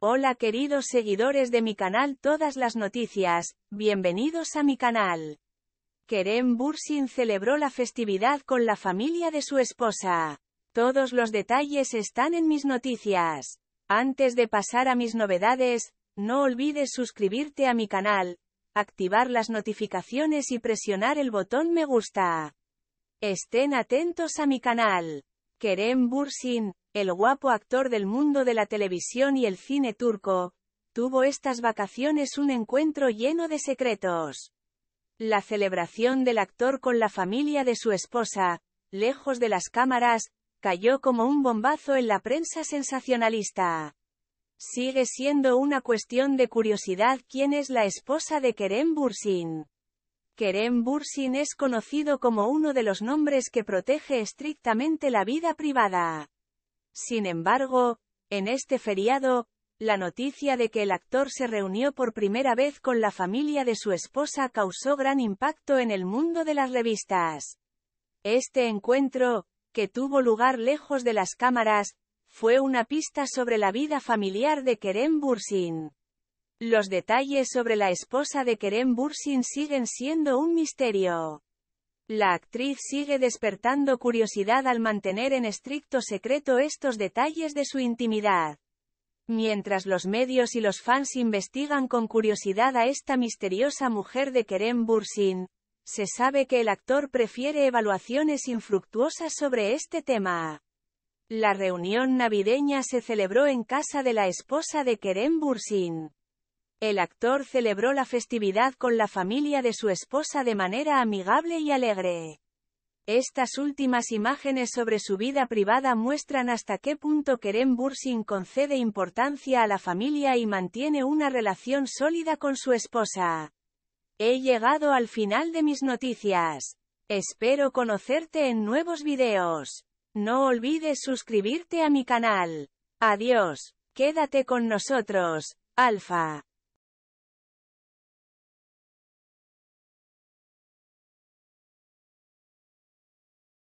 Hola queridos seguidores de mi canal Todas las Noticias, bienvenidos a mi canal. Kerem Bursin celebró la festividad con la familia de su esposa. Todos los detalles están en mis noticias. Antes de pasar a mis novedades, no olvides suscribirte a mi canal, activar las notificaciones y presionar el botón me gusta. Estén atentos a mi canal. Kerem Bursin, el guapo actor del mundo de la televisión y el cine turco, tuvo estas vacaciones un encuentro lleno de secretos. La celebración del actor con la familia de su esposa, lejos de las cámaras, cayó como un bombazo en la prensa sensacionalista. Sigue siendo una cuestión de curiosidad quién es la esposa de Kerem Bursin. Kerem Bursin es conocido como uno de los nombres que protege estrictamente la vida privada. Sin embargo, en este feriado, la noticia de que el actor se reunió por primera vez con la familia de su esposa causó gran impacto en el mundo de las revistas. Este encuentro, que tuvo lugar lejos de las cámaras, fue una pista sobre la vida familiar de Kerem Bursin. Los detalles sobre la esposa de Kerem Bursin siguen siendo un misterio. La actriz sigue despertando curiosidad al mantener en estricto secreto estos detalles de su intimidad. Mientras los medios y los fans investigan con curiosidad a esta misteriosa mujer de Kerem Bursin, se sabe que el actor prefiere evaluaciones infructuosas sobre este tema. La reunión navideña se celebró en casa de la esposa de Kerem Bursin. El actor celebró la festividad con la familia de su esposa de manera amigable y alegre. Estas últimas imágenes sobre su vida privada muestran hasta qué punto Kerem Bursin concede importancia a la familia y mantiene una relación sólida con su esposa. He llegado al final de mis noticias. Espero conocerte en nuevos videos. No olvides suscribirte a mi canal. Adiós. Quédate con nosotros, Alfa.